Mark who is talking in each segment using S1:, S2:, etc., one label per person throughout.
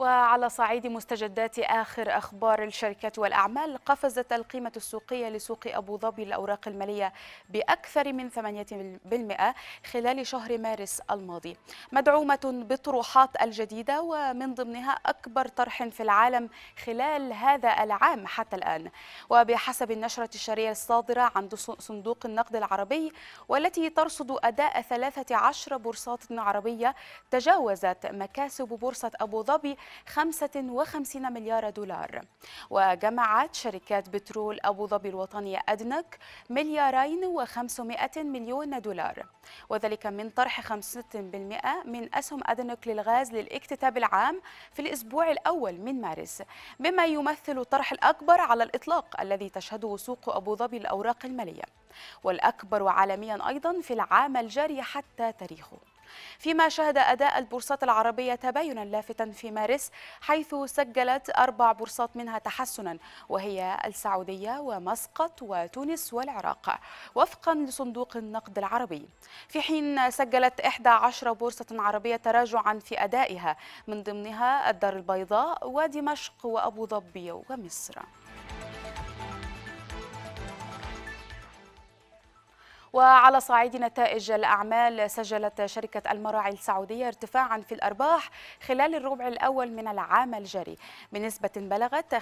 S1: وعلى صعيد مستجدات آخر أخبار الشركات والأعمال قفزت القيمة السوقية لسوق أبو ظبي الأوراق المالية بأكثر من 8% خلال شهر مارس الماضي مدعومة بالطروحات الجديدة ومن ضمنها أكبر طرح في العالم خلال هذا العام حتى الآن وبحسب النشرة الشهرية الصادرة عن صندوق النقد العربي والتي ترصد أداء 13 بورصات عربية تجاوزت مكاسب بورصة أبو ظبي 55 مليار دولار وجمعت شركات بترول أبو ظبي الوطنية أدنك مليارين و500 مليون دولار وذلك من طرح 5% من أسهم أدنك للغاز للاكتتاب العام في الأسبوع الأول من مارس مما يمثل الطرح الأكبر على الإطلاق الذي تشهده سوق أبو ظبي الأوراق المالية والأكبر عالميا أيضا في العام الجاري حتى تاريخه فيما شهد أداء البورصات العربية تباينا لافتا في مارس حيث سجلت أربع بورصات منها تحسنا وهي السعودية ومسقط وتونس والعراق وفقا لصندوق النقد العربي في حين سجلت 11 بورصة عربية تراجعا في أدائها من ضمنها الدار البيضاء ودمشق وأبو ظبي ومصر وعلى صعيد نتائج الأعمال سجلت شركة المراعي السعودية ارتفاعا في الأرباح خلال الربع الأول من العام الجاري بنسبة بلغت 50%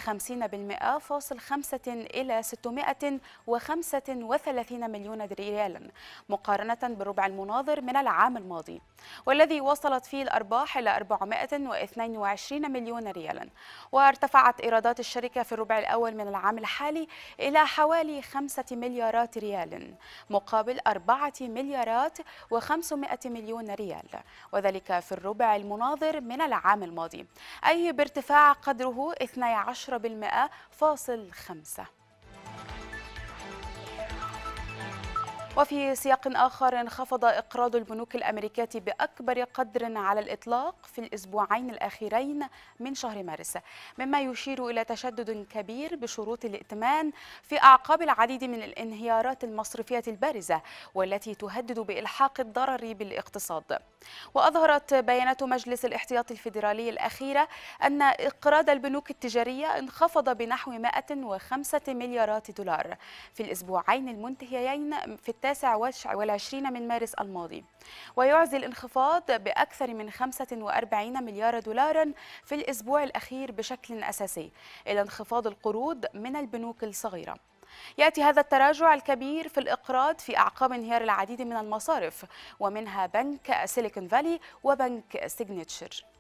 S1: فاصل 5 إلى 635 مليون ريالا مقارنة بالربع المناظر من العام الماضي والذي وصلت فيه الأرباح إلى 422 مليون ريالا وارتفعت إيرادات الشركة في الربع الأول من العام الحالي إلى حوالي 5 مليارات ريال مقارنة مقابل 4 مليارات و500 مليون ريال وذلك في الربع المناظر من العام الماضي أي بارتفاع قدره 12% فاصل 5 وفي سياق آخر انخفض إقراض البنوك الأمريكية بأكبر قدر على الإطلاق في الأسبوعين الأخيرين من شهر مارس مما يشير إلى تشدد كبير بشروط الائتمان في أعقاب العديد من الانهيارات المصرفية البارزة والتي تهدد بإلحاق الضرر بالاقتصاد وأظهرت بيانات مجلس الاحتياط الفيدرالي الأخيرة أن إقراض البنوك التجارية انخفض بنحو 105 مليارات دولار في الأسبوعين المنتهيين في التاسع والعشرين من مارس الماضي ويعزي الانخفاض بأكثر من 45 مليار دولار في الأسبوع الأخير بشكل أساسي إلى انخفاض القروض من البنوك الصغيرة يأتي هذا التراجع الكبير في الإقراض في أعقاب انهيار العديد من المصارف ومنها بنك سيليكون فالي وبنك سيجنيتشر